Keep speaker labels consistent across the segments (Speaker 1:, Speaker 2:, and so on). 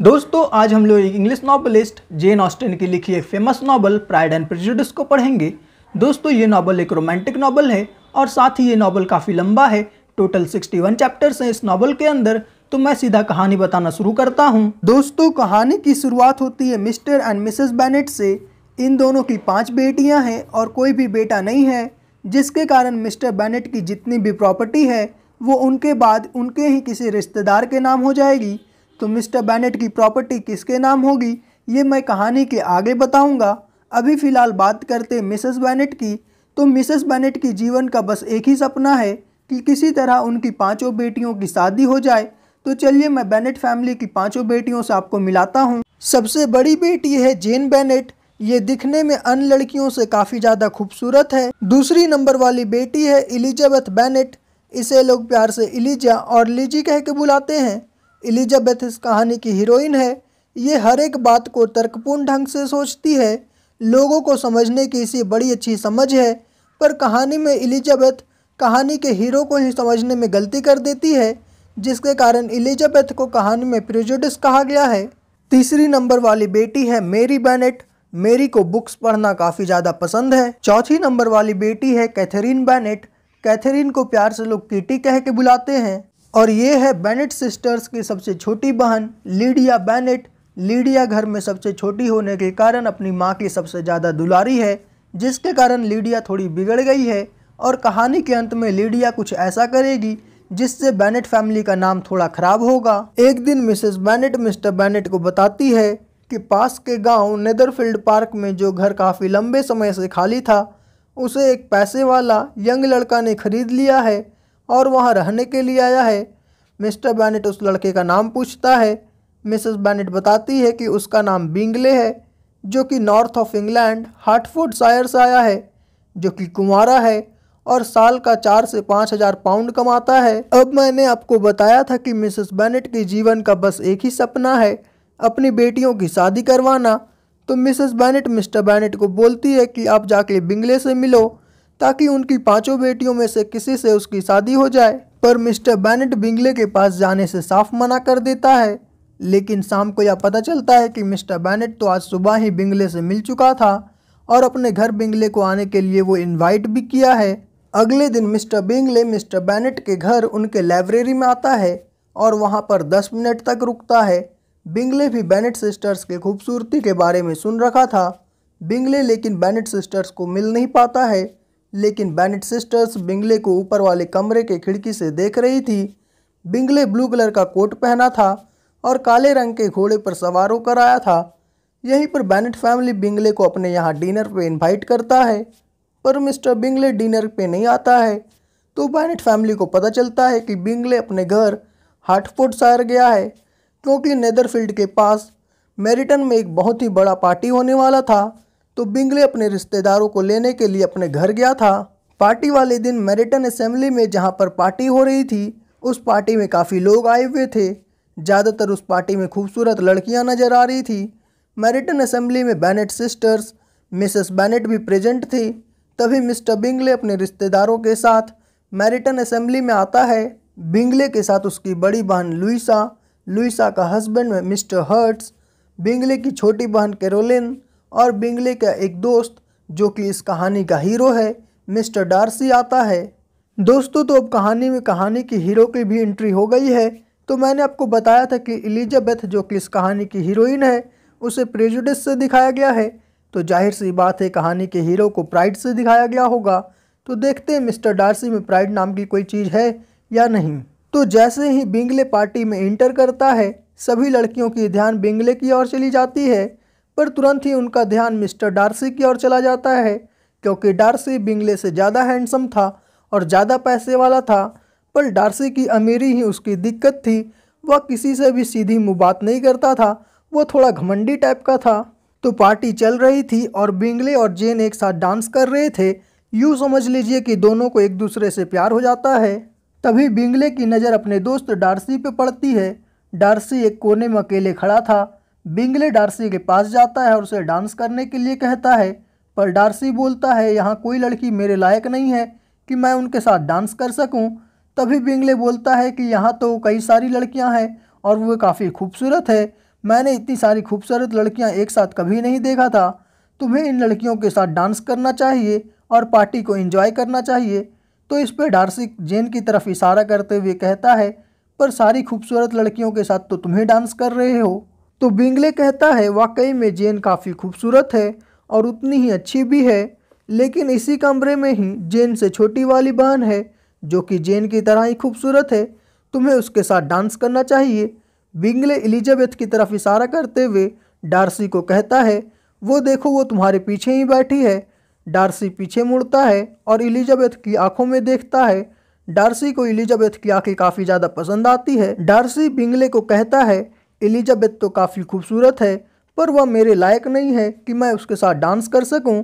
Speaker 1: दोस्तों आज हम लोग एक इंग्लिश नॉवलिस्ट जेन ऑस्टिन की लिखी एक famous novel pride and prejudice को पढ़ेंगे दोस्तों ये नॉवल एक रोमांटिक नॉवल है और साथ ही ये नॉवल काफ़ी लंबा है टोटल 61 चैप्टर्स हैं इस नॉवल के अंदर तो मैं सीधा कहानी बताना शुरू करता हूँ दोस्तों कहानी की शुरुआत होती है मिस्टर एंड मिसेस बैनेट से इन दोनों की पाँच बेटियाँ हैं और कोई भी बेटा नहीं है जिसके कारण मिस्टर बैनेट की जितनी भी प्रॉपर्टी है वो उनके बाद उनके ही किसी रिश्तेदार के नाम हो जाएगी तो मिस्टर बैनेट की प्रॉपर्टी किसके नाम होगी ये मैं कहानी के आगे बताऊंगा अभी फ़िलहाल बात करते मिसेस बैनेट की तो मिसेस बैनेट की जीवन का बस एक ही सपना है कि किसी तरह उनकी पांचों बेटियों की शादी हो जाए तो चलिए मैं बैनेट फैमिली की पांचों बेटियों से आपको मिलाता हूँ सबसे बड़ी बेटी है जेन बैनेट ये दिखने में अन लड़कियों से काफ़ी ज़्यादा खूबसूरत है दूसरी नंबर वाली बेटी है एलिजाबेथ बैनेट इसे लोग प्यार से इलिजा और लिजी कह के बुलाते हैं एलिजाबेथ इस कहानी की हीरोइन है ये हर एक बात को तर्कपूर्ण ढंग से सोचती है लोगों को समझने की इसी बड़ी अच्छी समझ है पर कहानी में एलिजाबेथ कहानी के हीरो को ही समझने में गलती कर देती है जिसके कारण एलिजाबेथ को कहानी में प्रिजुडिस कहा गया है तीसरी नंबर वाली बेटी है मेरी बैनेट मेरी को बुक्स पढ़ना काफ़ी ज़्यादा पसंद है चौथी नंबर वाली बेटी है कैथरीन बैनेट कैथरीन को प्यार से लोग कीटी कह के बुलाते हैं और ये है बैनेट सिस्टर्स की सबसे छोटी बहन लीडिया बैनेट लीडिया घर में सबसे छोटी होने के कारण अपनी माँ की सबसे ज़्यादा दुलारी है जिसके कारण लीडिया थोड़ी बिगड़ गई है और कहानी के अंत में लीडिया कुछ ऐसा करेगी जिससे बैनेट फैमिली का नाम थोड़ा ख़राब होगा एक दिन मिसेस बैनेट मिस्टर बैनेट को बताती है कि पास के गांव नेदरफील्ड पार्क में जो घर काफ़ी लंबे समय से खाली था उसे एक पैसे वाला यंग लड़का ने खरीद लिया है और वहाँ रहने के लिए आया है मिस्टर बैनेट उस लड़के का नाम पूछता है मिसेस बैनेट बताती है कि उसका नाम बिंगले है जो कि नॉर्थ ऑफ इंग्लैंड हार्टफोर्ड शायर से आया है जो कि कुमारा है और साल का चार से पाँच हज़ार पाउंड कमाता है अब मैंने आपको बताया था कि मिसेस बैनेट के जीवन का बस एक ही सपना है अपनी बेटियों की शादी करवाना तो मिसेस बैनेट मिस्टर बैनेट को बोलती है कि आप जाके बिंगले से मिलो ताकि उनकी पांचों बेटियों में से किसी से उसकी शादी हो जाए पर मिस्टर बैनेट बिंगले के पास जाने से साफ मना कर देता है लेकिन शाम को यह पता चलता है कि मिस्टर बैनेट तो आज सुबह ही बिंगले से मिल चुका था और अपने घर बिंगले को आने के लिए वो इन्वाइट भी किया है अगले दिन मिस्टर बिंगले मिस्टर बैनेट के घर उनके लाइब्रेरी में आता है और वहाँ पर दस मिनट तक रुकता है बिंगले भी बैनेट सिस्टर्स के खूबसूरती के बारे में सुन रखा था बिंगले लेकिन बैनेट सिस्टर्स को मिल नहीं पाता है लेकिन बैनेट सिस्टर्स बिंगले को ऊपर वाले कमरे के खिड़की से देख रही थी बिंगले ब्लू कलर का कोट पहना था और काले रंग के घोड़े पर सवार होकर आया था यहीं पर बैनेट फैमिली बिंगले को अपने यहाँ डिनर पे इनवाइट करता है पर मिस्टर बिंगले डिनर पे नहीं आता है तो बैनेट फैमिली को पता चलता है कि बिंगले अपने घर हार्टफोर्ड सार गया है क्योंकि नेदरफील्ड के पास मेरिटन में एक बहुत ही बड़ा पार्टी होने वाला था तो बिंगले अपने रिश्तेदारों को लेने के लिए अपने घर गया था पार्टी वाले दिन मैरिटन असेंबली में जहाँ पर पार्टी हो रही थी उस पार्टी में काफ़ी लोग आए हुए थे ज़्यादातर उस पार्टी में खूबसूरत लड़कियाँ नज़र आ रही थी मैरिटन असेंबली में बैनेट सिस्टर्स मिसेस बैनेट भी प्रेजेंट थी तभी मिस्टर बिंगले अपने रिश्तेदारों के साथ मैरिटन असेंबली में आता है बिंगले के साथ उसकी बड़ी बहन लुइसा लुइसा का हस्बैंड मिस्टर हर्ट्स बिंगले की छोटी बहन कैरोलिन और बिंगले का एक दोस्त जो कि इस कहानी का हीरो है मिस्टर डार्सी आता है दोस्तों तो अब कहानी में कहानी की हीरो की भी एंट्री हो गई है तो मैंने आपको बताया था कि एलिजाबेथ जो कि इस कहानी की हीरोइन है उसे प्रेजुडिस से दिखाया गया है तो जाहिर सी बात है कहानी के हीरो को प्राइड से दिखाया गया होगा तो देखते हैं मिस्टर डार्सी में प्राइड नाम की कोई चीज़ है या नहीं तो जैसे ही बिंगले पार्टी में इंटर करता है सभी लड़कियों की ध्यान बिंगले की ओर चली जाती है पर तुरंत ही उनका ध्यान मिस्टर डार्सी की ओर चला जाता है क्योंकि डार्सी बिंगले से ज़्यादा हैंडसम था और ज़्यादा पैसे वाला था पर डार्सी की अमीरी ही उसकी दिक्कत थी वह किसी से भी सीधी मुँह बात नहीं करता था वो थोड़ा घमंडी टाइप का था तो पार्टी चल रही थी और बिंगले और जेन एक साथ डांस कर रहे थे यूँ समझ लीजिए कि दोनों को एक दूसरे से प्यार हो जाता है तभी बिंगले की नज़र अपने दोस्त डार्सी पे पड़ती है डार्सी एक कोने में अकेले खड़ा था बिंगले डार्सी के पास जाता है और उसे डांस करने के लिए कहता है पर डार्सी बोलता है यहाँ कोई लड़की मेरे लायक नहीं है कि मैं उनके साथ डांस कर सकूँ तभी बिंगले बोलता है कि यहाँ तो कई सारी लड़कियाँ हैं और वह काफ़ी खूबसूरत है मैंने इतनी सारी खूबसूरत लड़कियाँ एक साथ कभी नहीं देखा था तुम्हें इन लड़कियों के साथ डांस करना चाहिए और पार्टी को एंजॉय करना चाहिए तो इस पर डार्सी जेन की तरफ इशारा करते हुए कहता है पर सारी खूबसूरत लड़कियों के साथ तो तुम्हें डांस कर रहे हो तो बिंगले कहता है वाकई में जेन काफ़ी खूबसूरत है और उतनी ही अच्छी भी है लेकिन इसी कमरे में ही जेन से छोटी वाली बहन है जो कि जेन की तरह ही खूबसूरत है तुम्हें उसके साथ डांस करना चाहिए बिंगले एलिजाबेथ की तरफ इशारा करते हुए डार्सी को कहता है वो देखो वो तुम्हारे पीछे ही बैठी है डार्सी पीछे मुड़ता है और एलिजाबेथ की आंखों में देखता है डार्सी को एलिजाबेथ की आंखें काफ़ी ज़्यादा पसंद आती है डार्सी बिंगले को कहता है एलिजाबेथ तो काफ़ी खूबसूरत है पर वह मेरे लायक नहीं है कि मैं उसके साथ डांस कर सकूं।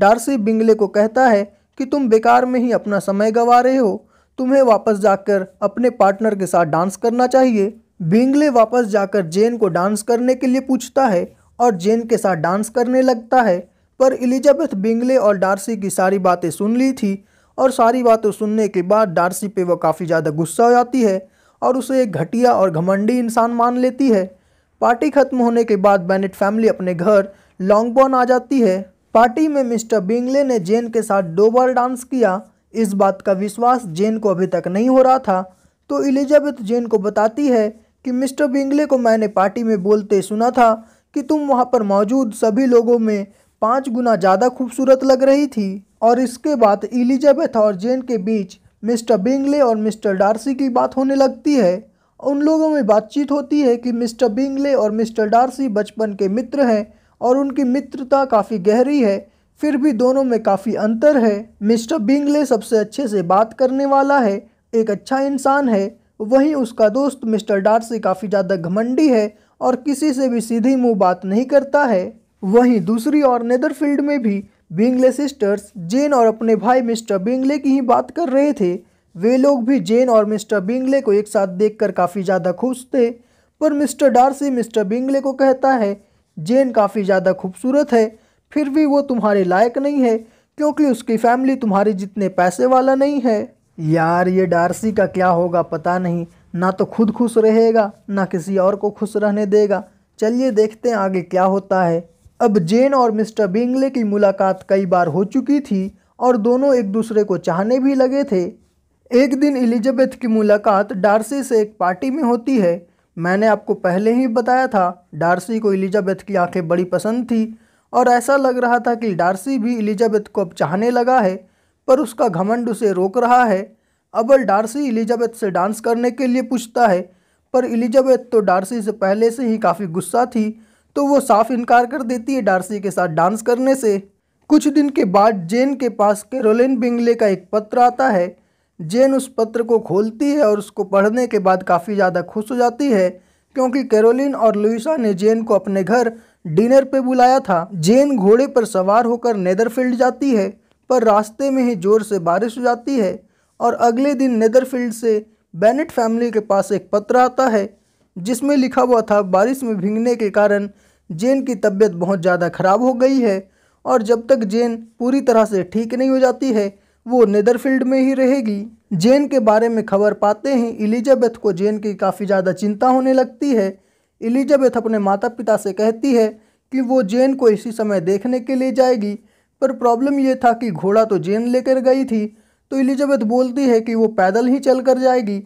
Speaker 1: डार्सी बिंगले को कहता है कि तुम बेकार में ही अपना समय गंवा रहे हो तुम्हें वापस जाकर अपने पार्टनर के साथ डांस करना चाहिए बिंगले वापस जाकर जेन को डांस करने के लिए पूछता है और जेन के साथ डांस करने लगता है पर एलिजाबेथ बिंगले और डार्सी की सारी बातें सुन ली थी और सारी बातें सुनने के बाद डार्सी पे वह काफ़ी ज़्यादा गुस्सा हो जाती है और उसे एक घटिया और घमंडी इंसान मान लेती है पार्टी खत्म होने के बाद बैनेट फैमिली अपने घर लॉन्गबॉर्न आ जाती है पार्टी में मिस्टर बिंगले ने जेन के साथ दो बार डांस किया इस बात का विश्वास जेन को अभी तक नहीं हो रहा था तो एलिजाबेथ जेन को बताती है कि मिस्टर बिंगले को मैंने पार्टी में बोलते सुना था कि तुम वहाँ पर मौजूद सभी लोगों में पाँच गुना ज़्यादा खूबसूरत लग रही थी और इसके बाद एलिजाबेथ और जेन के बीच मिस्टर बिंगले और मिस्टर डार्सी की बात होने लगती है उन लोगों में बातचीत होती है कि मिस्टर बिंगले और मिस्टर डार्सी बचपन के मित्र हैं और उनकी मित्रता काफ़ी गहरी है फिर भी दोनों में काफ़ी अंतर है मिस्टर बिंगले सबसे अच्छे से बात करने वाला है एक अच्छा इंसान है वहीं उसका दोस्त मिस्टर डार्सी काफ़ी ज़्यादा घमंडी है और किसी से भी सीधी मुँह बात नहीं करता है वहीं दूसरी और नेदरफील्ड में भी बिंगले सिस्टर्स जेन और अपने भाई मिस्टर बिंगले की ही बात कर रहे थे वे लोग भी जेन और मिस्टर बिंगले को एक साथ देखकर काफ़ी ज़्यादा खुश थे पर मिस्टर डार्सी मिस्टर बिंगले को कहता है जेन काफ़ी ज़्यादा खूबसूरत है फिर भी वो तुम्हारे लायक नहीं है क्योंकि उसकी फैमिली तुम्हारे जितने पैसे वाला नहीं है यार ये डार्सी का क्या होगा पता नहीं ना तो खुद खुश रहेगा ना किसी और को खुश रहने देगा चलिए देखते हैं आगे क्या होता है अब जेन और मिस्टर बिंगले की मुलाकात कई बार हो चुकी थी और दोनों एक दूसरे को चाहने भी लगे थे एक दिन एलिजाबेथ की मुलाकात डार्सी से एक पार्टी में होती है मैंने आपको पहले ही बताया था डार्सी को एलिजाबेथ की आंखें बड़ी पसंद थी और ऐसा लग रहा था कि डार्सी भी एलिजाबेथ को अब चाहने लगा है पर उसका घमंड उसे रोक रहा है अबल डार्सी एलिजाबेथ से डांस करने के लिए पूछता है पर एलिजाबेथ तो डार्सी से पहले से ही काफ़ी गुस्सा थी तो वो साफ इनकार कर देती है डार्सी के साथ डांस करने से कुछ दिन के बाद जेन के पास कैरोलिन बिंगले का एक पत्र आता है जेन उस पत्र को खोलती है और उसको पढ़ने के बाद काफ़ी ज़्यादा खुश हो जाती है क्योंकि कैरोलिन और लुइसा ने जेन को अपने घर डिनर पे बुलाया था जेन घोड़े पर सवार होकर नेदरफील्ड जाती है पर रास्ते में ही ज़ोर से बारिश हो जाती है और अगले दिन नेदरफील्ड से बेनेट फैमिली के पास एक पत्र आता है जिसमें लिखा हुआ था बारिश में भींगने के कारण जेन की तबीयत बहुत ज़्यादा ख़राब हो गई है और जब तक जेन पूरी तरह से ठीक नहीं हो जाती है वो नेदरफील्ड में ही रहेगी जेन के बारे में खबर पाते ही एलिजाबेथ को जेन की काफ़ी ज़्यादा चिंता होने लगती है एलिजाबेथ अपने माता पिता से कहती है कि वो जेन को इसी समय देखने के लिए जाएगी पर प्रॉब्लम ये था कि घोड़ा तो जेन लेकर गई थी तो एलिजाबेथ बोलती है कि वो पैदल ही चल कर जाएगी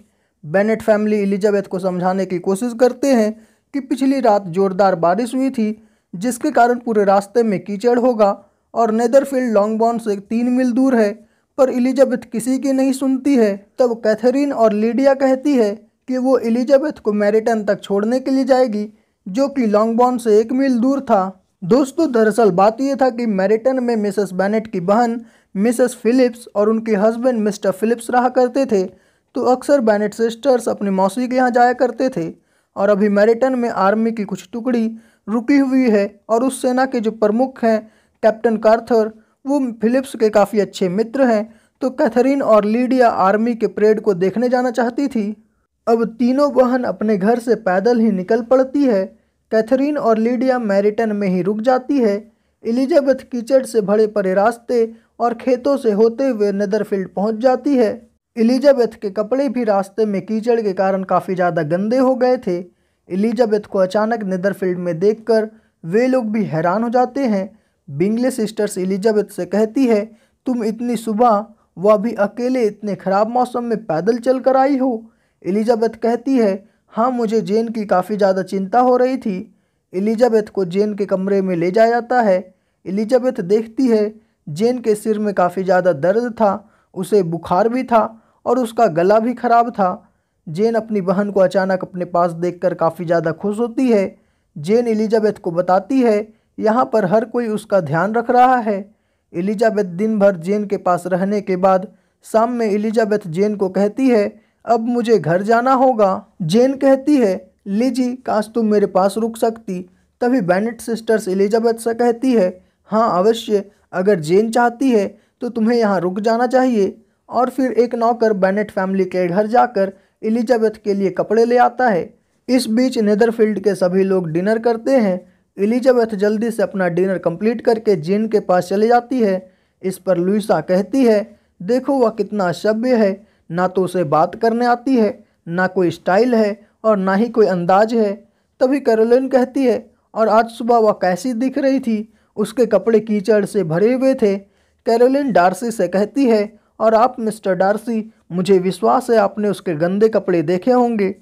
Speaker 1: बेनेट फैमिली एलिजाबेथ को समझाने की कोशिश करते हैं कि पिछली रात जोरदार बारिश हुई थी जिसके कारण पूरे रास्ते में कीचड़ होगा और नेदरफील्ड लॉन्गबॉर्न से तीन मील दूर है पर एलिजाबेथ किसी की नहीं सुनती है तब कैथरीन और लीडिया कहती है कि वो एलिजाबेथ को मैरिटन तक छोड़ने के लिए जाएगी जो कि लॉन्गबॉर्न से एक मील दूर था दोस्तों दरअसल बात यह था कि मैरिटन में मिसेस बैनेट की बहन मिसेस फिलिप्स और उनके हस्बैंड मिस्टर फिलिप्स रहा करते थे तो अक्सर बैनेट सिस्टर्स अपने मौसी के यहाँ जाया करते थे और अभी मैरिटन में आर्मी की कुछ टुकड़ी रुकी हुई है और उस सेना के जो प्रमुख हैं कैप्टन कार्थर वो फिलिप्स के काफ़ी अच्छे मित्र हैं तो कैथरीन और लीडिया आर्मी के परेड को देखने जाना चाहती थी अब तीनों बहन अपने घर से पैदल ही निकल पड़ती है कैथरीन और लीडिया मैरिटन में ही रुक जाती है एलिजाबेथ कीचड़ से भरे पड़े रास्ते और खेतों से होते हुए नदरफील्ड पहुंच जाती है एलिजाबेथ के कपड़े भी रास्ते में कीचड़ के कारण काफ़ी ज़्यादा गंदे हो गए थे एलिजाबेथ को अचानक नेदरफील्ड में देखकर वे लोग भी हैरान हो जाते हैं बिंगले सिस्टर्स एलिजाबेथ से कहती है तुम इतनी सुबह वह अभी अकेले इतने ख़राब मौसम में पैदल चल कर आई हो एलिजाबेथ कहती है हाँ मुझे जेन की काफ़ी ज़्यादा चिंता हो रही थी एलिजाबेथ को जेन के कमरे में ले जाया जाता है एलिजाबेथ देखती है जेन के सिर में काफ़ी ज़्यादा दर्द था उसे बुखार भी था और उसका गला भी खराब था जेन अपनी बहन को अचानक अपने पास देखकर काफ़ी ज़्यादा खुश होती है जेन एलिजाबेथ को बताती है यहाँ पर हर कोई उसका ध्यान रख रहा है एलिजाबेथ दिन भर जेन के पास रहने के बाद शाम में एलिजाबेथ जेन को कहती है अब मुझे घर जाना होगा जेन कहती है लीजी काश तुम मेरे पास रुक सकती तभी बैनेट सिस्टर्स एलिजाबेथ से कहती है हाँ अवश्य अगर जेन चाहती है तो तुम्हें यहाँ रुक जाना चाहिए और फिर एक नौकर बैनेट फैमिली के घर जाकर एलिजाबेथ के लिए कपड़े ले आता है इस बीच नेदरफील्ड के सभी लोग डिनर करते हैं एलिजाबेथ जल्दी से अपना डिनर कंप्लीट करके जीन के पास चली जाती है इस पर लुइसा कहती है देखो वह कितना सभ्य है ना तो उसे बात करने आती है ना कोई स्टाइल है और ना ही कोई अंदाज है तभी कैरोलिन कहती है और आज सुबह वह कैसी दिख रही थी उसके कपड़े कीचड़ से भरे हुए थे कैरोलिन डार्सी से कहती है और आप मिस्टर डार्सी मुझे विश्वास है आपने उसके गंदे कपड़े देखे होंगे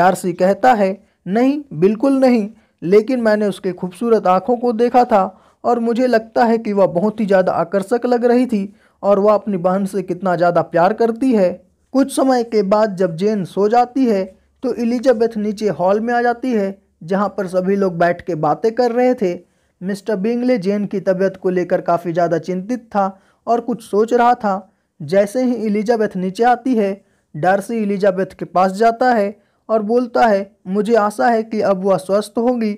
Speaker 1: डार्सी कहता है नहीं बिल्कुल नहीं लेकिन मैंने उसके खूबसूरत आँखों को देखा था और मुझे लगता है कि वह बहुत ही ज़्यादा आकर्षक लग रही थी और वह अपनी बहन से कितना ज़्यादा प्यार करती है कुछ समय के बाद जब जेन सो जाती है तो एलिजाबेथ नीचे हॉल में आ जाती है जहाँ पर सभी लोग बैठ के बातें कर रहे थे मिस्टर बिंगले जेन की तबीयत को लेकर काफ़ी ज़्यादा चिंतित था और कुछ सोच रहा था जैसे ही एलिजाबेथ नीचे आती है डार्सी एलिजाबेथ के पास जाता है और बोलता है मुझे आशा है कि अब वह स्वस्थ होगी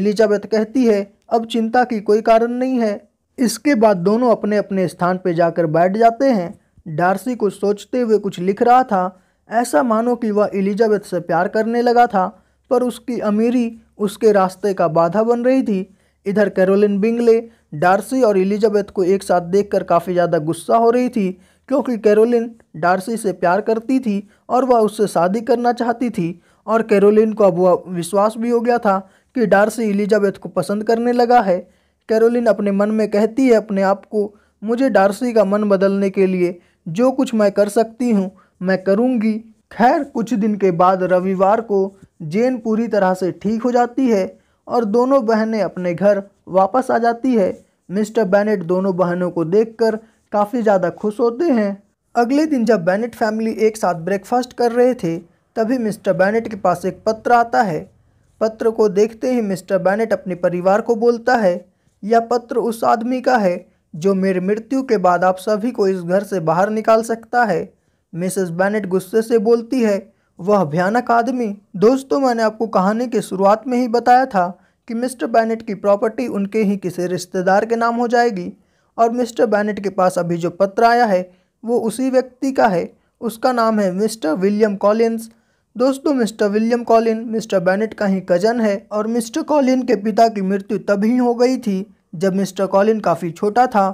Speaker 1: एलिजाबेथ कहती है अब चिंता की कोई कारण नहीं है इसके बाद दोनों अपने अपने स्थान पर जाकर बैठ जाते हैं डार्सी कुछ सोचते हुए कुछ लिख रहा था ऐसा मानो कि वह एलिजाबेथ से प्यार करने लगा था पर उसकी अमीरी उसके रास्ते का बाधा बन रही थी इधर कैरोलिन बिंगले डार्सी और एलिजाबेथ को एक साथ देखकर काफ़ी ज़्यादा गुस्सा हो रही थी क्योंकि कैरोलिन डार्सी से प्यार करती थी और वह उससे शादी करना चाहती थी और कैरोलिन को अब वह विश्वास भी हो गया था कि डार्सी एलिजाबेथ को पसंद करने लगा है कैरोलिन अपने मन में कहती है अपने आप को मुझे डार्सी का मन बदलने के लिए जो कुछ मैं कर सकती हूँ मैं करूँगी खैर कुछ दिन के बाद रविवार को जेन पूरी तरह से ठीक हो जाती है और दोनों बहनें अपने घर वापस आ जाती है मिस्टर बैनेट दोनों बहनों को देखकर काफ़ी ज़्यादा खुश होते हैं अगले दिन जब बैनेट फैमिली एक साथ ब्रेकफास्ट कर रहे थे तभी मिस्टर बैनेट के पास एक पत्र आता है पत्र को देखते ही मिस्टर बैनेट अपने परिवार को बोलता है यह पत्र उस आदमी का है जो मेरी मृत्यु के बाद आप सभी को इस घर से बाहर निकाल सकता है मिसेस बैनेट गुस्से से बोलती है वह भयानक आदमी दोस्तों मैंने आपको कहानी के शुरुआत में ही बताया था कि मिस्टर बैनेट की प्रॉपर्टी उनके ही किसी रिश्तेदार के नाम हो जाएगी और मिस्टर बैनेट के पास अभी जो पत्र आया है वो उसी व्यक्ति का है उसका नाम है मिस्टर विलियम कॉलिन्स दोस्तों mister William Collin mister Bennet का ही कज़न है और मिस्टर कॉलिन के पिता की मृत्यु तभी हो गई थी जब मिस्टर कॉलिन काफ़ी छोटा था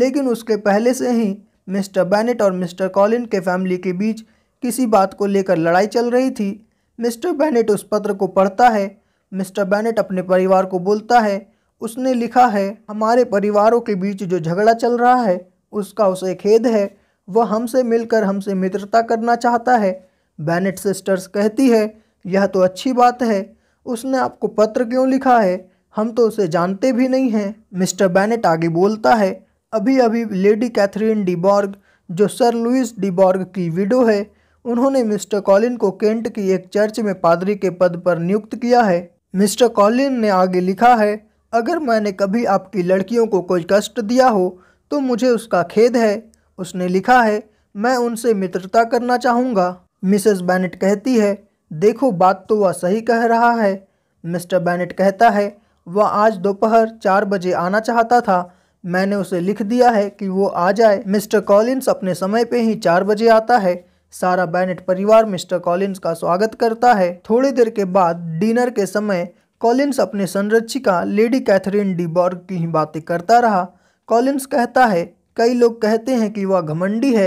Speaker 1: लेकिन उसके पहले से ही मिस्टर बैनेट और मिस्टर कॉलिन के फैमिली के बीच किसी बात को लेकर लड़ाई चल रही थी मिस्टर बैनेट उस पत्र को पढ़ता है मिस्टर बैनेट अपने परिवार को बोलता है उसने लिखा है हमारे परिवारों के बीच जो झगड़ा चल रहा है उसका उसे खेद है वह हमसे मिलकर हमसे मित्रता करना चाहता है बैनेट सिस्टर्स कहती है यह तो अच्छी बात है उसने आपको पत्र क्यों लिखा है हम तो उसे जानते भी नहीं हैं मिस्टर बैनेट आगे बोलता है अभी अभी लेडी कैथरीन डिबॉर्ग जो सर लुइस डिबॉर्ग की विडो है उन्होंने मिस्टर कॉलिन को केंट की एक चर्च में पादरी के पद पर नियुक्त किया है मिस्टर कॉलिन ने आगे लिखा है अगर मैंने कभी आपकी लड़कियों को कोई कष्ट दिया हो तो मुझे उसका खेद है उसने लिखा है मैं उनसे मित्रता करना चाहूँगा मिसेस बैनेट कहती है देखो बात तो वह सही कह रहा है मिस्टर बैनेट कहता है वह आज दोपहर चार बजे आना चाहता था मैंने उसे लिख दिया है कि वो आ जाए मिस्टर कॉलिन्स अपने समय पे ही चार बजे आता है सारा बैनेट परिवार मिस्टर कॉलिन्स का स्वागत करता है थोड़ी देर के बाद डिनर के समय कॉलिन्स अपने संरक्षिका लेडी कैथरीन बॉर्ग की ही बातें करता रहा कॉलिंस कहता है कई लोग कहते हैं कि वह घमंडी है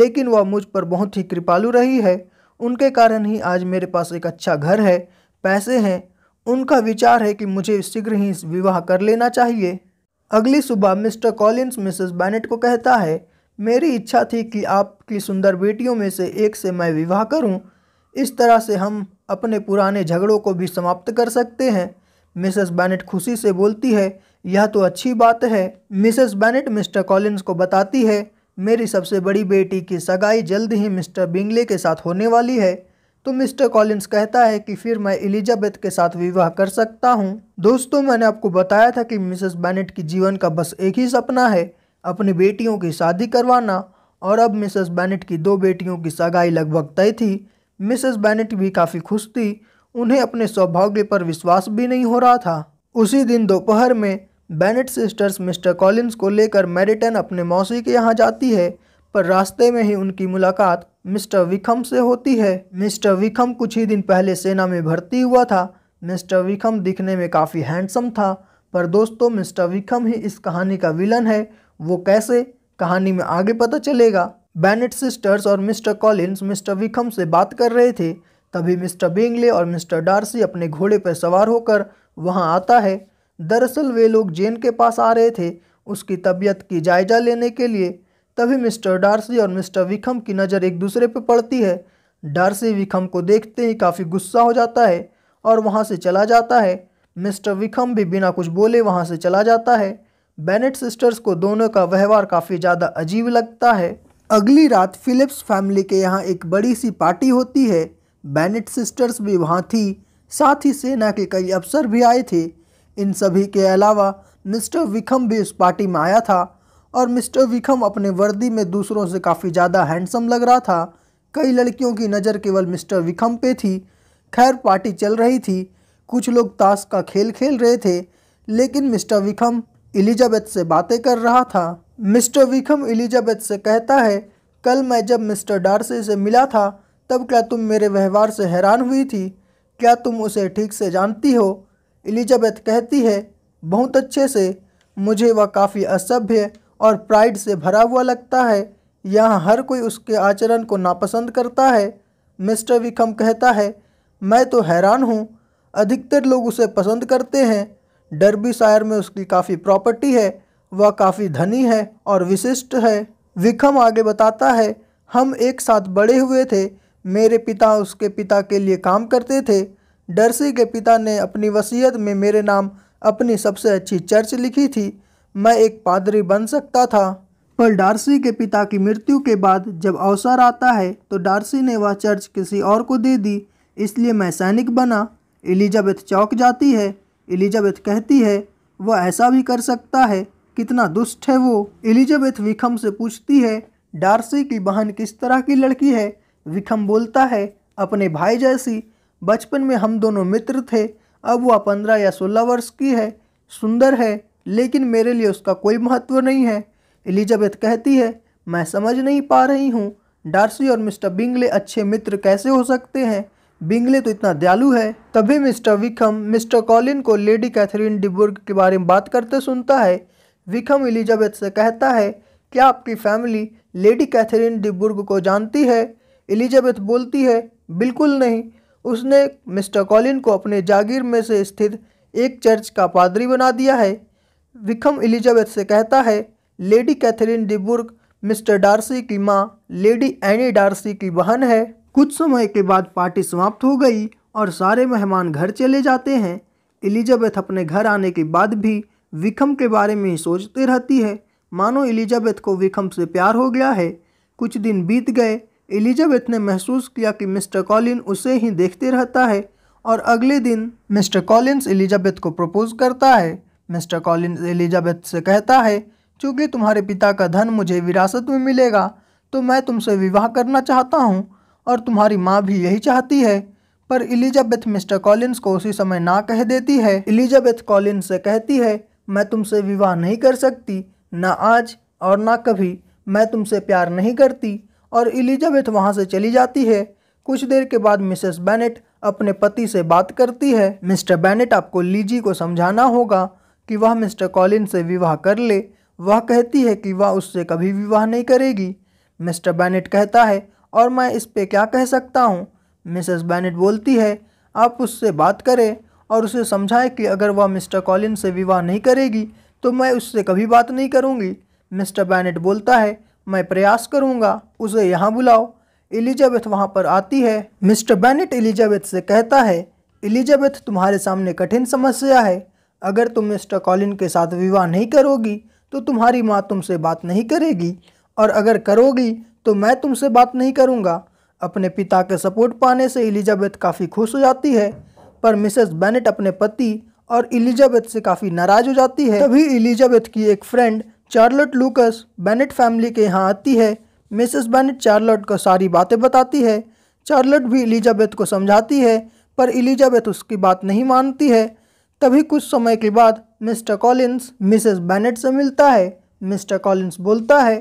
Speaker 1: लेकिन वह मुझ पर बहुत ही कृपालु रही है उनके कारण ही आज मेरे पास एक अच्छा घर है पैसे हैं उनका विचार है कि मुझे शीघ्र ही विवाह कर लेना चाहिए अगली सुबह मिस्टर कॉलिंस मिसेस बैनेट को कहता है मेरी इच्छा थी कि आपकी सुंदर बेटियों में से एक से मैं विवाह करूं। इस तरह से हम अपने पुराने झगड़ों को भी समाप्त कर सकते हैं मिसेस बैनेट खुशी से बोलती है यह तो अच्छी बात है मिसेस बैनेट मिस्टर कॉलिन्स को बताती है मेरी सबसे बड़ी बेटी की सगाई जल्द ही मिस्टर बिंगले के साथ होने वाली है तो मिस्टर कॉलिन्स कहता है कि फिर मैं एलिजाबेथ के साथ विवाह कर सकता हूँ दोस्तों मैंने आपको बताया था कि मिसेस बैनेट की जीवन का बस एक ही सपना है अपनी बेटियों की शादी करवाना और अब मिसेस बैनेट की दो बेटियों की सगाई लगभग तय थी मिसेस बैनेट भी काफ़ी खुश थी उन्हें अपने सौभाग्य पर विश्वास भी नहीं हो रहा था उसी दिन दोपहर में बैनेट सिस्टर्स मिस्टर कॉलिन्स को लेकर मैरिटन अपने मौसी के यहाँ जाती है पर रास्ते में ही उनकी मुलाकात मिस्टर विकम से होती है मिस्टर विकम कुछ ही दिन पहले सेना में भर्ती हुआ था मिस्टर विकम दिखने में काफ़ी हैंडसम था पर दोस्तों मिस्टर विकम ही इस कहानी का विलन है वो कैसे कहानी में आगे पता चलेगा बैनेट सिस्टर्स और मिस्टर कॉलिन्स मिस्टर विकम से बात कर रहे थे तभी मिस्टर बेंगले और मिस्टर डार्सी अपने घोड़े पर सवार होकर वहां आता है दरअसल वे लोग जेन के पास आ रहे थे उसकी तबीयत की जायजा लेने के लिए तभी मिस्टर डार्सी और मिस्टर विकम की नज़र एक दूसरे पर पड़ती है डार्सी विकम को देखते ही काफ़ी गुस्सा हो जाता है और वहाँ से चला जाता है मिस्टर विकम भी बिना कुछ बोले वहाँ से चला जाता है बैनेट सिस्टर्स को दोनों का व्यवहार काफ़ी ज़्यादा अजीब लगता है अगली रात फिलिप्स फैमिली के यहाँ एक बड़ी सी पार्टी होती है बैनेट सिस्टर्स भी वहाँ थी साथ ही सेना के कई अफसर भी आए थे इन सभी के अलावा मिस्टर विकम भी उस पार्टी में आया था और मिस्टर विकम अपने वर्दी में दूसरों से काफ़ी ज़्यादा हैंडसम लग रहा था कई लड़कियों की नज़र केवल मिस्टर विकम पे थी खैर पार्टी चल रही थी कुछ लोग ताश का खेल खेल रहे थे लेकिन मिस्टर विकम एलिजाबेथ से बातें कर रहा था मिस्टर विकम एलिजाबेथ से कहता है कल मैं जब मिस्टर डार्सी से मिला था तब क्या तुम मेरे व्यवहार से हैरान हुई थी क्या तुम उसे ठीक से जानती हो एलिजाबेथ कहती है बहुत अच्छे से मुझे वह काफ़ी असभ्य और प्राइड से भरा हुआ लगता है यहाँ हर कोई उसके आचरण को नापसंद करता है मिस्टर विकम कहता है मैं तो हैरान हूँ अधिकतर लोग उसे पसंद करते हैं डरबी शायर में उसकी काफ़ी प्रॉपर्टी है वह काफ़ी धनी है और विशिष्ट है विक्रम आगे बताता है हम एक साथ बड़े हुए थे मेरे पिता उसके पिता के लिए काम करते थे डर्सी के पिता ने अपनी वसीयत में मेरे नाम अपनी सबसे अच्छी चर्च लिखी थी मैं एक पादरी बन सकता था पर डार्सी के पिता की मृत्यु के बाद जब अवसर आता है तो डार्सी ने वह चर्च किसी और को दे दी इसलिए मैं सैनिक बना एलिजाबेथ चौक जाती है एलिजाबेथ कहती है वह ऐसा भी कर सकता है कितना दुष्ट है वो एलिजाबेथ विकम से पूछती है डार्सी की बहन किस तरह की लड़की है विकम बोलता है अपने भाई जैसी बचपन में हम दोनों मित्र थे अब वह पंद्रह या सोलह वर्ष की है सुंदर है लेकिन मेरे लिए उसका कोई महत्व नहीं है एलिजाबेथ कहती है मैं समझ नहीं पा रही हूँ डार्सी और मिस्टर बिंगले अच्छे मित्र कैसे हो सकते हैं बिंगले तो इतना दयालु है तभी मिस्टर विकम मिस्टर कॉलिन को लेडी कैथरीन डिबुर्ग के बारे में बात करते सुनता है विकम एलिजाबेथ से कहता है क्या आपकी फैमिली लेडी कैथरीन डिबुर्ग को जानती है एलिजाबेथ बोलती है बिल्कुल नहीं उसने मिस्टर कॉलिन को अपने जागीर में से स्थित एक चर्च का पादरी बना दिया है विकम एलिजाबेथ से कहता है lady Catherine de Bourgh mister Darcy की माँ लेडी एनी डार्सी की बहन है कुछ समय के बाद पार्टी समाप्त हो गई और सारे मेहमान घर चले जाते हैं एलिजाबेथ अपने घर आने के बाद भी विकम के बारे में सोचते रहती है मानो एलिजाबेथ को विकम से प्यार हो गया है कुछ दिन बीत गए एलिजाबेथ ने महसूस किया कि मिस्टर कॉलिन उसे ही देखते रहता है और अगले दिन मिस्टर कॉलिन्स एलिजाबेथ को प्रपोज करता है मिस्टर कॉलिन्स एलिजाबेथ से कहता है चूँकि तुम्हारे पिता का धन मुझे विरासत में मिलेगा तो मैं तुमसे विवाह करना चाहता हूँ और तुम्हारी माँ भी यही चाहती है पर एलिजाबेथ मिस्टर कॉलिन्स को उसी समय ना कह देती है एलिजाबेथ कॉलिन्स से कहती है मैं तुमसे विवाह नहीं कर सकती ना आज और ना कभी मैं तुमसे प्यार नहीं करती और एलिजाबेथ वहाँ से चली जाती है कुछ देर के बाद मिसेस बैनेट अपने पति से बात करती है मिस्टर बैनेट आपको लीजी को समझाना होगा कि वह मिस्टर कॉलिन से विवाह कर ले वह कहती है कि वह उससे कभी विवाह नहीं करेगी मिस्टर बैनेट कहता है और मैं इस पे क्या कह सकता हूँ मिसेस बैनेट बोलती है आप उससे बात करें और उसे समझाया कि अगर वह मिस्टर कॉलिन से विवाह नहीं करेगी तो मैं उससे कभी बात नहीं करूँगी मिस्टर बैनेट बोलता है मैं प्रयास करूँगा उसे यहाँ बुलाओ एलिजाबेथ वहाँ पर आती है मिस्टर बैनेट एलिजाबेथ से कहता है एलिजाबेथ तुम्हारे सामने कठिन समस्या है अगर तुम मिस्टर कॉलिन के साथ विवाह नहीं करोगी तो तुम्हारी माँ तुमसे बात नहीं करेगी और अगर करोगी तो मैं तुमसे बात नहीं करूँगा अपने पिता के सपोर्ट पाने से एलिजाबेथ काफ़ी खुश हो जाती है पर मिसेस बेनेट अपने पति और एलिजाबेथ से काफ़ी नाराज़ हो जाती है तभी एलिजाबेथ की एक friend Charlotte Lucas Bennet family के यहाँ आती है मिसेस बेनेट चार्लोट को सारी बातें बताती है चार्लोट भी एलिजाबेथ को समझाती है पर एलिजाबेथ उसकी बात नहीं मानती है तभी कुछ समय के बाद मिस्टर कॉलिन्स मिसेस बेनेट से मिलता है मिस्टर कॉलिन्स बोलता है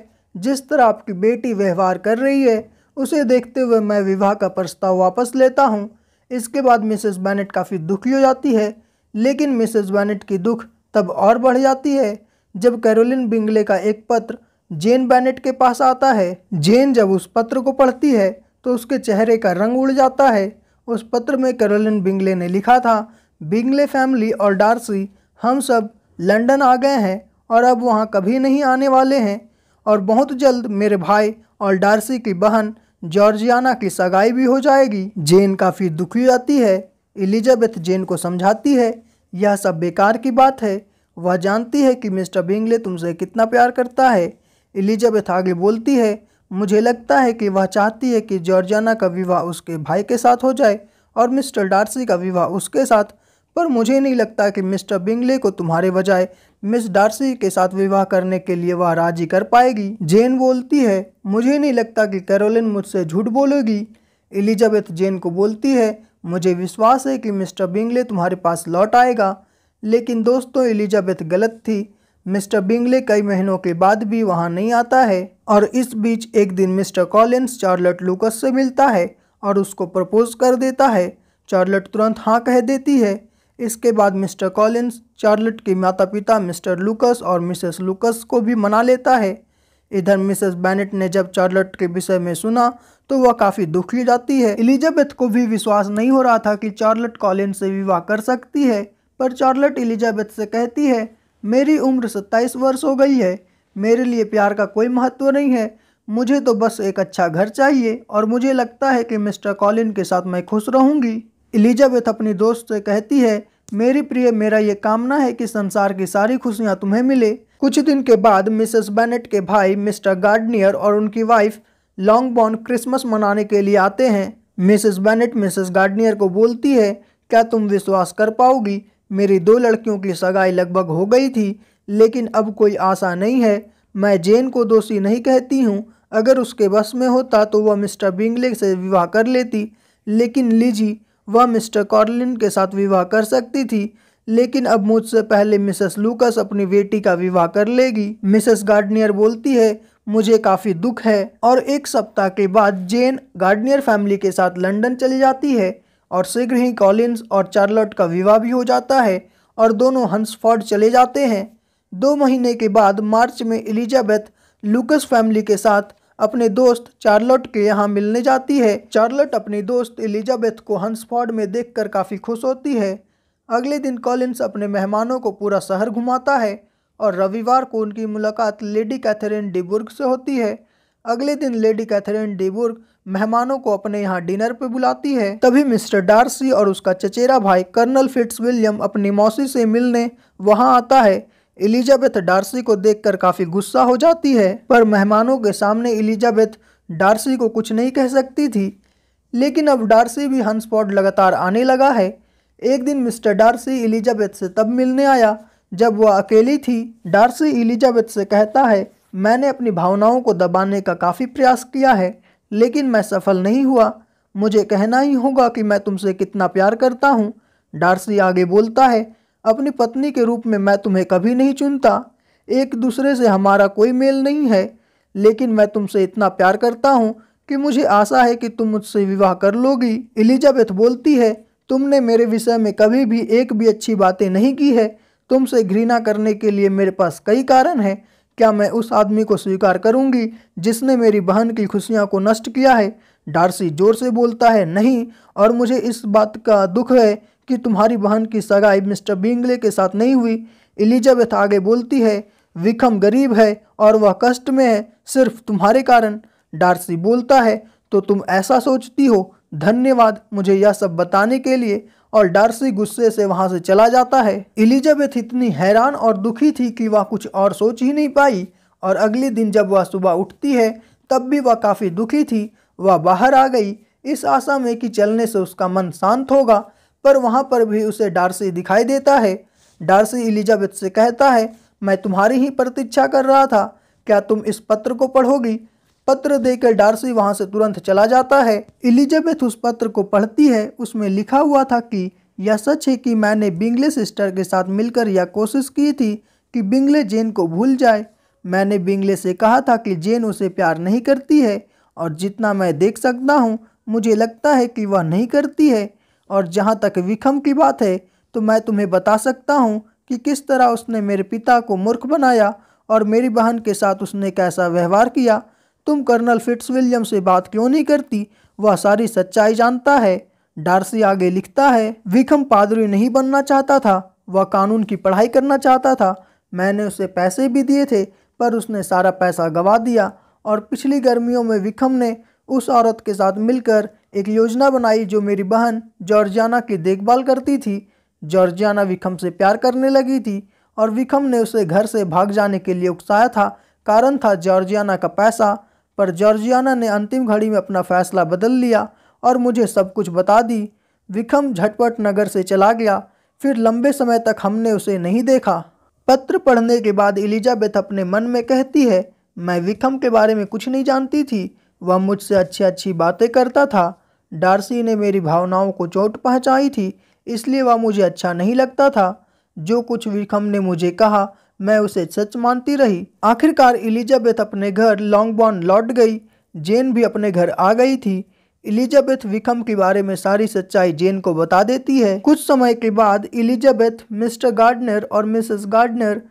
Speaker 1: जिस तरह आपकी बेटी व्यवहार कर रही है उसे देखते हुए मैं विवाह का प्रस्ताव वापस लेता हूँ इसके बाद मिसेस बैनेट काफ़ी दुखी हो जाती है लेकिन मिसेस बैनेट की दुख तब और बढ़ जाती है जब कैरोलिन बिंगले का एक पत्र जेन बैनेट के पास आता है जेन जब उस पत्र को पढ़ती है तो उसके चेहरे का रंग उड़ जाता है उस पत्र में कैरोलिन बिंगले ने लिखा था बिंगले फैमिली और डार्सी हम सब लंदन आ गए हैं और अब वहाँ कभी नहीं आने वाले हैं और बहुत जल्द मेरे भाई और डार्सी की बहन जॉर्जियाना की सगाई भी हो जाएगी जेन काफ़ी दुखी आती है एलिजाबेथ जेन को समझाती है यह सब बेकार की बात है वह जानती है कि मिस्टर बिंगले तुमसे कितना प्यार करता है एलिजाबेथ आगे बोलती है मुझे लगता है कि वह चाहती है कि जॉर्जियाना का विवाह उसके भाई के साथ हो जाए और मिस्टर डार्सी का विवाह उसके साथ पर मुझे नहीं लगता कि मिस्टर बिंगले को तुम्हारे बजाय मिस डार्सी के साथ विवाह करने के लिए वह राजी कर पाएगी जेन बोलती है मुझे नहीं लगता कि कैरोलिन मुझसे झूठ बोलेगी एलिजाबेथ जेन को बोलती है मुझे विश्वास है कि मिस्टर बिंगले तुम्हारे पास लौट आएगा लेकिन दोस्तों एलिजाबेथ गलत थी मिस्टर बिंगले कई महीनों के बाद भी वहाँ नहीं आता है और इस बीच एक दिन मिस्टर कॉलिन्स चार्लट लूकस से मिलता है और उसको प्रपोज कर देता है चार्लट तुरंत हाँ कह देती है इसके बाद मिस्टर कॉलिन्स चार्लट के माता पिता मिस्टर लूकस और मिसेस लूकस को भी मना लेता है इधर मिसेस बैनेट ने जब चार्लट के विषय में सुना तो वह काफ़ी दुखी जाती है एलिजाबेथ को भी विश्वास नहीं हो रहा था कि चार्लट कॉलिन से विवाह कर सकती है पर चार्लट एलिजाबेथ से कहती है मेरी उम्र सत्ताईस वर्ष हो गई है मेरे लिए प्यार का कोई महत्व नहीं है मुझे तो बस एक अच्छा घर चाहिए और मुझे लगता है कि मिस्टर कॉलिन के साथ मैं खुश रहूँगी एलिजाबेथ अपनी दोस्त से कहती है मेरी प्रिय मेरा ये कामना है कि संसार की सारी खुशियाँ तुम्हें मिले कुछ दिन के बाद मिसेस बेनेट के भाई मिस्टर गार्डनियर और उनकी वाइफ लॉन्ग बॉर्न क्रिसमस मनाने के लिए आते हैं मिसेस बेनेट मिसेस गार्डनियर को बोलती है क्या तुम विश्वास कर पाओगी मेरी दो लड़कियों की सगाई लगभग हो गई थी लेकिन अब कोई आशा नहीं है मैं जेन को दोषी नहीं कहती हूँ अगर उसके बस में होता तो वह मिस्टर बिंगले से विवाह कर लेती लेकिन लीजी वह मिस्टर कॉर्लिन के साथ विवाह कर सकती थी लेकिन अब मुझसे पहले मिसेस लूकस अपनी बेटी का विवाह कर लेगी मिसेस गार्डनियर बोलती है मुझे काफ़ी दुख है और एक सप्ताह के बाद जेन गार्डनियर फैमिली के साथ लंदन चली जाती है और शीघ्र ही कॉलिन्स और चार्लट का विवाह भी हो जाता है और दोनों हंसफोर्ड चले जाते हैं दो महीने के बाद मार्च में एलिजाबेथ लूकस फैमिली के साथ अपने दोस्त चार्लट के यहाँ मिलने जाती है चार्लट अपनी दोस्त एलिजाबेथ को हंसफॉर्ड में देखकर काफ़ी खुश होती है अगले दिन कॉलिन्स अपने मेहमानों को पूरा शहर घुमाता है और रविवार को उनकी मुलाकात लेडी कैथरीन डिबुर्ग से होती है अगले दिन लेडी कैथरीन डिबुर्ग मेहमानों को अपने यहाँ डिनर पे बुलाती है तभी मिस्टर डार्सी और उसका चचेरा भाई कर्नल फिट्स विलियम अपनी मौसी से मिलने वहाँ आता है एलिजाबेथ डार्सी को देखकर काफी गुस्सा हो जाती है पर मेहमानों के सामने एलिजाबेथ डार्सी को कुछ नहीं कह सकती थी लेकिन अब डार्सी भी हंसपॉट लगातार आने लगा है एक दिन मिस्टर डार्सी एलिजाबेथ से तब मिलने आया जब वह अकेली थी डार्सी एलिजाबेथ से कहता है मैंने अपनी भावनाओं को दबाने का काफ़ी प्रयास किया है लेकिन मैं सफल नहीं हुआ मुझे कहना ही होगा कि मैं तुमसे कितना प्यार करता हूँ डार्सी आगे बोलता है अपनी पत्नी के रूप में मैं तुम्हें कभी नहीं चुनता एक दूसरे से हमारा कोई मेल नहीं है लेकिन मैं तुमसे इतना प्यार करता हूँ कि मुझे आशा है कि तुम मुझसे विवाह कर लोगी एलिजाबेथ बोलती है तुमने मेरे विषय में कभी भी एक भी अच्छी बातें नहीं की है तुमसे घृणा करने के लिए मेरे पास कई कारण हैं क्या मैं उस आदमी को स्वीकार करूंगी जिसने मेरी बहन की खुशियां को नष्ट किया है डार्सी जोर से बोलता है नहीं और मुझे इस बात का दुख है कि तुम्हारी बहन की सगाई मिस्टर बिंगले के साथ नहीं हुई एलिजाबेथ आगे बोलती है विकम गरीब है और वह कष्ट में है सिर्फ तुम्हारे कारण डार्सी बोलता है तो तुम ऐसा सोचती हो धन्यवाद मुझे यह सब बताने के लिए और डार्सी गुस्से से वहाँ से चला जाता है एलिजाबेथ इतनी हैरान और दुखी थी कि वह कुछ और सोच ही नहीं पाई और अगले दिन जब वह सुबह उठती है तब भी वह काफ़ी दुखी थी वह बाहर आ गई इस आशा में कि चलने से उसका मन शांत होगा पर वहाँ पर भी उसे डार्सी दिखाई देता है डार्सी एलिजाबेथ से कहता है मैं तुम्हारी ही प्रतीक्षा कर रहा था क्या तुम इस पत्र को पढ़ोगी पत्र देकर डार्सी वहाँ से तुरंत चला जाता है एलिजाबेथ उस पत्र को पढ़ती है उसमें लिखा हुआ था कि यह सच है कि मैंने बिंगले सिस्टर के साथ मिलकर यह कोशिश की थी कि बिंगले जेन को भूल जाए मैंने बिंगले से कहा था कि जेन उसे प्यार नहीं करती है और जितना मैं देख सकता हूँ मुझे लगता है कि वह नहीं करती है और जहाँ तक विखम की बात है तो मैं तुम्हें बता सकता हूँ कि किस तरह उसने मेरे पिता को मूर्ख बनाया और मेरी बहन के साथ उसने कैसा व्यवहार किया तुम कर्नल फिट्स विलियम से बात क्यों नहीं करती वह सारी सच्चाई जानता है डार्सी आगे लिखता है विखम पादरी नहीं बनना चाहता था वह कानून की पढ़ाई करना चाहता था मैंने उसे पैसे भी दिए थे पर उसने सारा पैसा गवा दिया और पिछली गर्मियों में विखम ने उस औरत के साथ मिलकर एक योजना बनाई जो मेरी बहन जॉर्जियाना की देखभाल करती थी जॉर्जियाना विकम से प्यार करने लगी थी और विकम ने उसे घर से भाग जाने के लिए उकसाया था कारण था जॉर्जियाना का पैसा पर जॉर्जियाना ने अंतिम घड़ी में अपना फैसला बदल लिया और मुझे सब कुछ बता दी विकम झटपट नगर से चला गया फिर लंबे समय तक हमने उसे नहीं देखा पत्र पढ़ने के बाद एलिजाबेथ अपने मन में कहती है मैं विकम के बारे में कुछ नहीं जानती थी वह मुझसे अच्छी अच्छी बातें करता था डार्सी ने मेरी भावनाओं को चोट पहुंचाई थी इसलिए वह मुझे अच्छा नहीं लगता था जो कुछ विकम ने मुझे कहा मैं उसे सच मानती रही आखिरकार एलिजाबेथ अपने घर लॉन्गबॉर्न लौट गई जेन भी अपने घर आ गई थी एलिजाबेथ विकम के बारे में सारी सच्चाई जेन को बता देती है कुछ समय के बाद एलिजाबेथ मिस्टर गार्डनर और मिसेस गार्डनर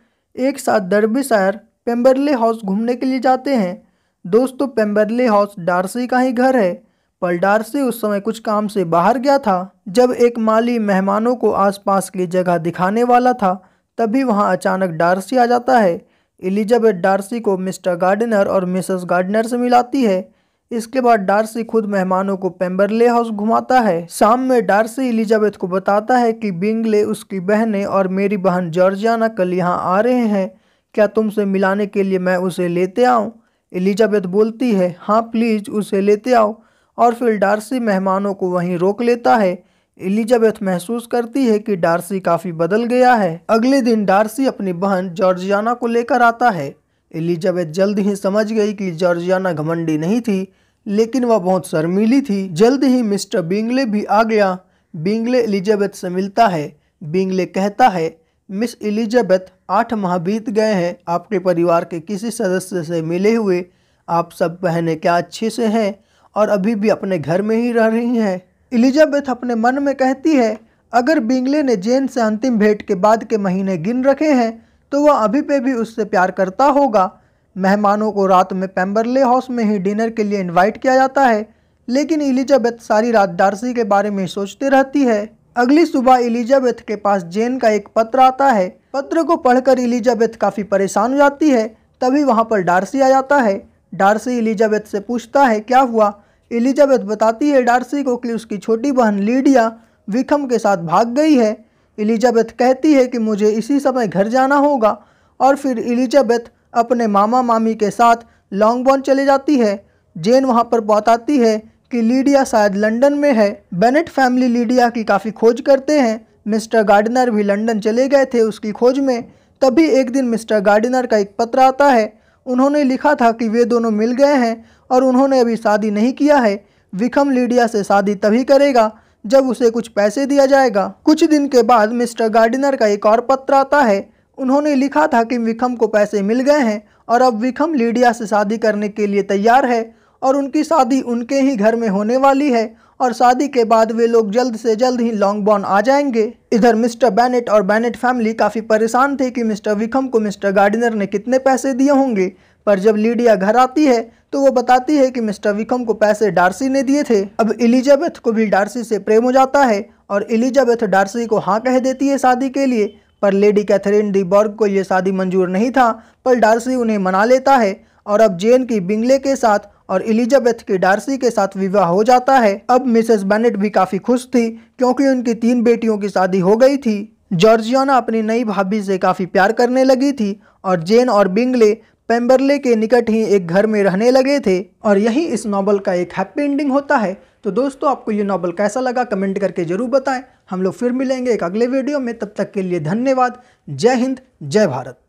Speaker 1: एक साथ दरबिशायर पेम्बरले हाउस घूमने के लिए जाते हैं दोस्तों पेम्बरले हाउस डार्सी का ही घर है पलडार से उस समय कुछ काम से बाहर गया था जब एक माली मेहमानों को आसपास की जगह दिखाने वाला था तभी वहां अचानक डार्सी आ जाता है एलिजाबेथ डार्सी को मिस्टर गार्डनर और मिसेस गार्डनर से मिलाती है इसके बाद डार्सी खुद मेहमानों को पेम्बरले हाउस घुमाता है शाम में डार्सी एलिजाबेथ को बताता है कि बिंगले उसकी बहनें और मेरी बहन जॉर्जियाना कल यहाँ आ रहे हैं क्या तुमसे मिलाने के लिए मैं उसे लेते आऊँ एलिजाबेथ बोलती है हाँ प्लीज़ उसे लेते आओ और फिर डार्सी मेहमानों को वहीं रोक लेता है एलिजाबेथ महसूस करती है कि डार्सी काफ़ी बदल गया है अगले दिन डार्सी अपनी बहन जॉर्जियाना को लेकर आता है एलिजाबेथ जल्द ही समझ गई कि जॉर्जियाना घमंडी नहीं थी लेकिन वह बहुत शर्मीली थी जल्द ही मिस्टर बिंगले भी आ गया बिंगले एलिजाबेथ से मिलता है बिंगले कहता है मिस एलिजाबेथ आठ माह बीत गए हैं आपके परिवार के किसी सदस्य से मिले हुए आप सब बहने क्या अच्छे से हैं और अभी भी अपने घर में ही रह रही हैं एलिजाबेथ अपने मन में कहती है अगर बिंगले ने जेन से अंतिम भेंट के बाद के महीने गिन रखे हैं तो वह अभी पे भी उससे प्यार करता होगा मेहमानों को रात में पेम्बरले हाउस में ही डिनर के लिए इनवाइट किया जाता है लेकिन एलिजाबेथ सारी रात डार्सी के बारे में सोचते रहती है अगली सुबह एलिजाबेथ के पास जेन का एक पत्र आता है पत्र को पढ़कर एलिजाबेथ काफ़ी परेशान हो जाती है तभी वहाँ पर डार्सी आ जाता है डार्सी एलिजाबेथ से पूछता है क्या हुआ एलिजाबेथ बताती है डार्सी को कि उसकी छोटी बहन लीडिया विकम के साथ भाग गई है एलिजाबेथ कहती है कि मुझे इसी समय घर जाना होगा और फिर एलिजाबेथ अपने मामा मामी के साथ लॉन्गबॉन चले जाती है जेन वहाँ पर बताती है कि लीडिया शायद लंदन में है बेनेट फैमिली लीडिया की काफ़ी खोज करते हैं मिस्टर गार्डनर भी लंदन चले गए थे उसकी खोज में तभी एक दिन मिस्टर गार्डनर का एक पत्र आता है उन्होंने लिखा था कि वे दोनों मिल गए हैं और उन्होंने अभी शादी नहीं किया है विकम लीडिया से शादी तभी करेगा जब उसे कुछ पैसे दिया जाएगा कुछ दिन के बाद मिस्टर गार्डिनर का एक और पत्र आता है उन्होंने लिखा था कि विकम को पैसे मिल गए हैं और अब विकम लीडिया से शादी करने के लिए तैयार है और उनकी शादी उनके ही घर में होने वाली है और शादी के बाद वे लोग जल्द से जल्द ही लॉन्गबॉर्न आ जाएंगे इधर मिस्टर बैनेट और बैनेट फैमिली काफ़ी परेशान थे कि मिस्टर विकम को मिस्टर गार्डिनर ने कितने पैसे दिए होंगे पर जब लीडिया घर आती है तो वो बताती है कि मिस्टर विकम को पैसे डार्सी ने दिए थे अब एलिजाबेथ को भी डार्सी से प्रेम हो जाता है और एलिजाबेथ डार्सी को हाँ कह देती है शादी के लिए पर लेडी कैथरीन डी बर्ग को ये शादी मंजूर नहीं था पर डार्सी उन्हें मना लेता है और अब जेन की बिंगले के साथ और एलिजाबेथ की डार्सी के साथ विवाह हो जाता है अब मिसेस बेनेट भी काफ़ी खुश थी क्योंकि उनकी तीन बेटियों की शादी हो गई थी जॉर्जियाना अपनी नई भाभी से काफ़ी प्यार करने लगी थी और जेन और बिंगले पेम्बरले के निकट ही एक घर में रहने लगे थे और यही इस नॉवल का एक हैप्पी एंडिंग होता है तो दोस्तों आपको ये नॉवल कैसा लगा कमेंट करके ज़रूर बताएं हम लोग फिर मिलेंगे एक अगले वीडियो में तब तक के लिए धन्यवाद जय हिंद जय भारत